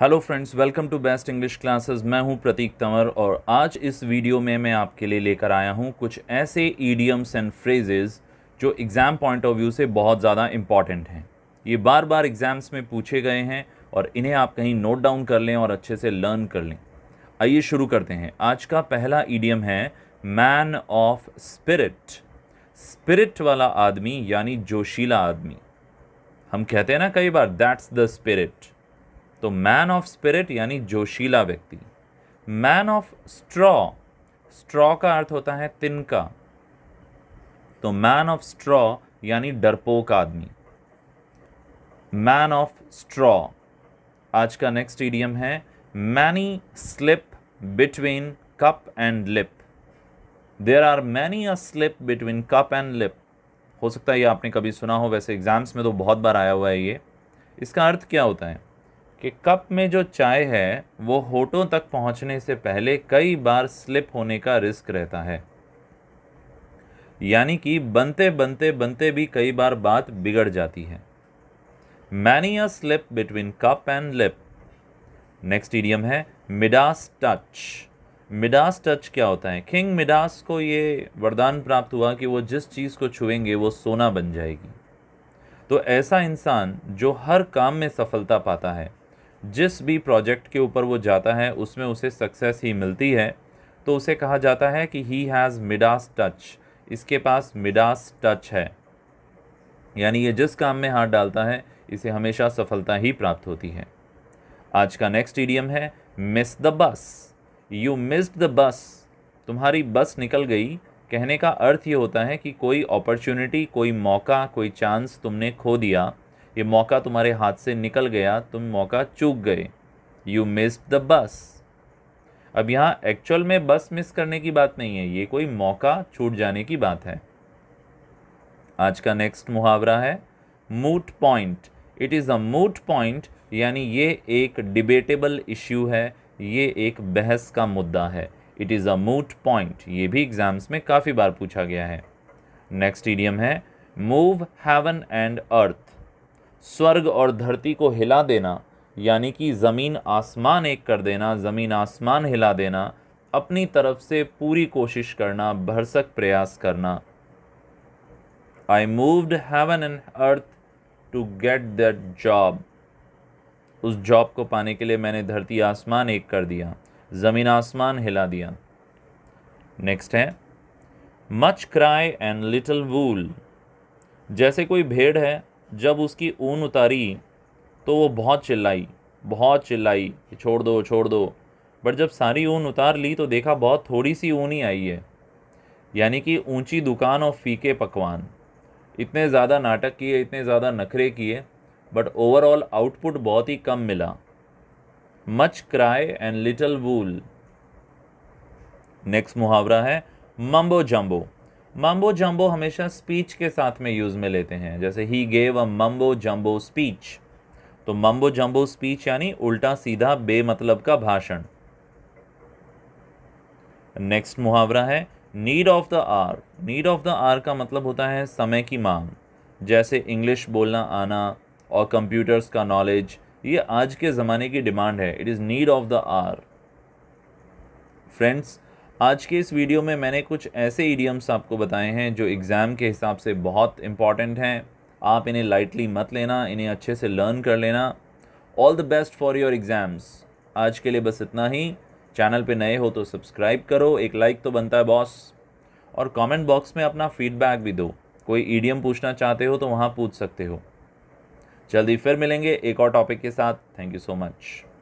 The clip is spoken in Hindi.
hello friends welcome to best English classes मैं हूं प्रतीक तंवर और आज इस वीडियो में मैं आपके लिए लेकर आया हूं कुछ ऐसे ईडियम्स एंड फ्रेजेस जो एग्ज़ाम पॉइंट ऑफ व्यू से बहुत ज़्यादा इम्पॉर्टेंट हैं ये बार बार एग्ज़ाम्स में पूछे गए हैं और इन्हें आप कहीं नोट डाउन कर लें और अच्छे से लर्न कर लें आइए शुरू करते हैं आज का पहला ईडियम है मैन ऑफ स्पिरिट स्पिरिट वाला आदमी यानी जोशीला आदमी हम कहते हैं ना कई बार दैट्स द स्पिरिट तो मैन ऑफ स्पिरिट यानी जोशीला व्यक्ति मैन ऑफ स्ट्रॉ स्ट्रॉ का अर्थ होता है तिनका तो मैन ऑफ स्ट्रॉ यानी डरपोक आदमी मैन ऑफ स्ट्रॉ आज का नेक्स्ट ईडियम है many slip between cup and lip there are many a slip between cup and lip हो सकता है ये आपने कभी सुना हो वैसे एग्ज़ाम्स में तो बहुत बार आया हुआ है ये इसका अर्थ क्या होता है कि कप में जो चाय है वो होठों तक पहुंचने से पहले कई बार स्लिप होने का रिस्क रहता है यानी कि बनते बनते बनते भी कई बार बात बिगड़ जाती है many a slip between cup and lip next idiom है मिडास टच मिडास टच क्या होता है किंग मिडास को ये वरदान प्राप्त हुआ कि वो जिस चीज़ को छुएंगे वो सोना बन जाएगी तो ऐसा इंसान जो हर काम में सफलता पाता है जिस भी प्रोजेक्ट के ऊपर वो जाता है उसमें उसे सक्सेस ही मिलती है तो उसे कहा जाता है कि ही हैज़ मिडास टच इसके पास मिडास टच है यानी ये जिस काम में हाथ डालता है इसे हमेशा सफलता ही प्राप्त होती है आज का नेक्स्ट ईडियम है miss the bus you missed the bus तुम्हारी बस निकल गई कहने का अर्थ ये होता है कि कोई अपॉर्चुनिटी कोई मौका कोई चांस तुमने खो दिया ये मौका तुम्हारे हाथ से निकल गया तुम मौका चूक गए यू मिस द बस अब यहाँ एक्चुअल में बस मिस करने की बात नहीं है ये कोई मौका छूट जाने की बात है आज का नेक्स्ट मुहावरा है moot point it is a moot point यानी ये एक डिबेटेबल इश्यू है ये एक बहस का मुद्दा है it is a moot point ये भी एग्ज़ाम्स में काफ़ी बार पूछा गया है नेक्स्ट ईडियम है मूव हैवन एंड अर्थ स्वर्ग और धरती को हिला देना यानी कि ज़मीन आसमान एक कर देना ज़मीन आसमान हिला देना अपनी तरफ से पूरी कोशिश करना भरसक प्रयास करना I moved heaven and earth to get that job उस जॉब को पाने के लिए मैंने धरती आसमान एक कर दिया ज़मीन आसमान हिला दिया नेक्स्ट है much cry and little wool जैसे कोई भेड़ है जब उसकी ऊन उतारी तो वो बहुत चिल्लाई बहुत चिल्लाई कि छोड़ दो छोड़ दो बट जब सारी ऊन उतार ली तो देखा बहुत थोड़ी सी ऊन ही आई है यानी कि ऊंची दुकान और फीके पकवान इतने ज़्यादा नाटक किए इतने ज़्यादा नखरे किए बट ओवरऑल आउटपुट बहुत ही कम मिला much cry and little wool next मुहावरा है मम्बो जम्बो मम्बो जम्बो हमेशा स्पीच के साथ में यूज़ में लेते हैं जैसे ही gave a mumbo jumbo speech तो मम्बो जम्बो स्पीच यानी उल्टा सीधा बेमतलब का भाषण नेक्स्ट मुहावरा है need of the hour need of the hour का मतलब होता है समय की मांग जैसे इंग्लिश बोलना आना और कंप्यूटर्स का नॉलेज ये आज के ज़माने की डिमांड है it is need of the hour friends आज के इस वीडियो में मैंने कुछ ऐसे ईडियम्स आपको बताए हैं जो एग्ज़ाम के हिसाब से बहुत इंपॉर्टेंट हैं आप इन्हें लाइटली मत लेना इन्हें अच्छे से लर्न कर लेना all the best for your exams आज के लिए बस इतना ही चैनल पे नए हो तो सब्सक्राइब करो एक लाइक तो बनता है बॉस और कमेंट बॉक्स में अपना फीडबैक भी दो कोई ईडियम पूछना चाहते हो तो वहाँ पूछ सकते हो जल्दी फिर मिलेंगे एक और टॉपिक के साथ थैंक यू सो मच